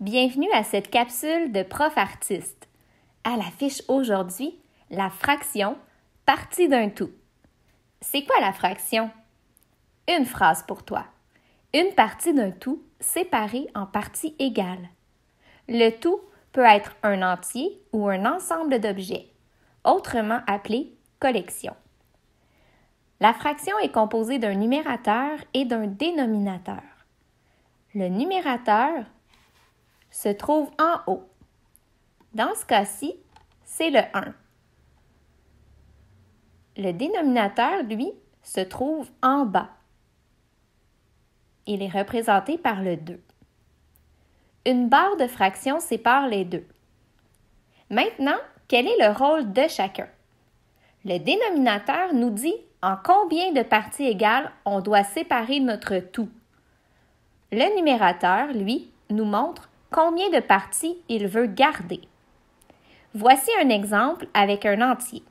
Bienvenue à cette capsule de prof artiste. À l'affiche aujourd'hui, la fraction partie d'un tout. C'est quoi la fraction? Une phrase pour toi. Une partie d'un tout séparée en parties égales. Le tout peut être un entier ou un ensemble d'objets, autrement appelé collection. La fraction est composée d'un numérateur et d'un dénominateur. Le numérateur se trouve en haut. Dans ce cas-ci, c'est le 1. Le dénominateur, lui, se trouve en bas. Il est représenté par le 2. Une barre de fraction sépare les deux. Maintenant, quel est le rôle de chacun? Le dénominateur nous dit en combien de parties égales on doit séparer notre tout. Le numérateur, lui, nous montre combien de parties il veut garder. Voici un exemple avec un entier.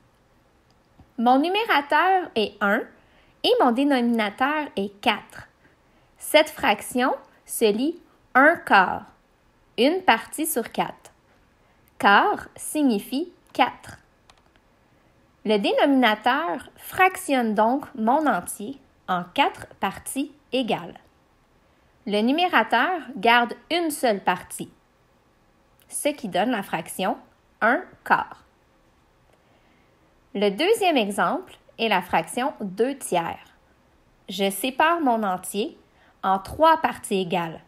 Mon numérateur est 1 et mon dénominateur est 4. Cette fraction se lit un quart, une partie sur 4. Quart signifie 4. Le dénominateur fractionne donc mon entier en quatre parties égales le numérateur garde une seule partie, ce qui donne la fraction 1 quart. Le deuxième exemple est la fraction 2 tiers. Je sépare mon entier en trois parties égales.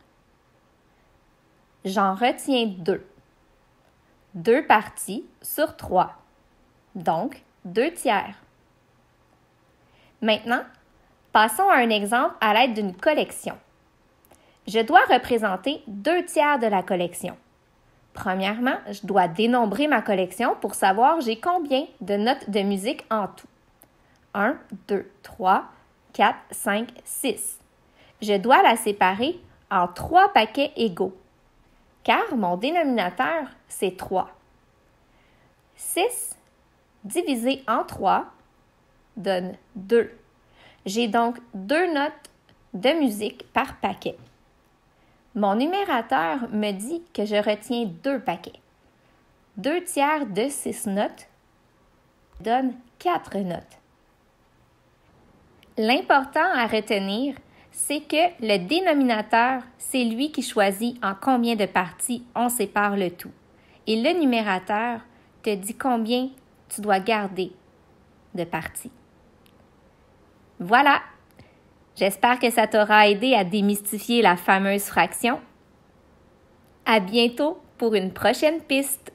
J'en retiens deux. Deux parties sur trois, donc deux tiers. Maintenant, passons à un exemple à l'aide d'une collection je dois représenter deux tiers de la collection. Premièrement, je dois dénombrer ma collection pour savoir j'ai combien de notes de musique en tout. 1, 2, 3, 4, 5, 6. Je dois la séparer en trois paquets égaux, car mon dénominateur, c'est 3. 6 divisé en 3 donne 2. J'ai donc deux notes de musique par paquet. Mon numérateur me dit que je retiens deux paquets. Deux tiers de six notes donnent quatre notes. L'important à retenir, c'est que le dénominateur, c'est lui qui choisit en combien de parties on sépare le tout. Et le numérateur te dit combien tu dois garder de parties. Voilà, J'espère que ça t'aura aidé à démystifier la fameuse fraction. À bientôt pour une prochaine piste.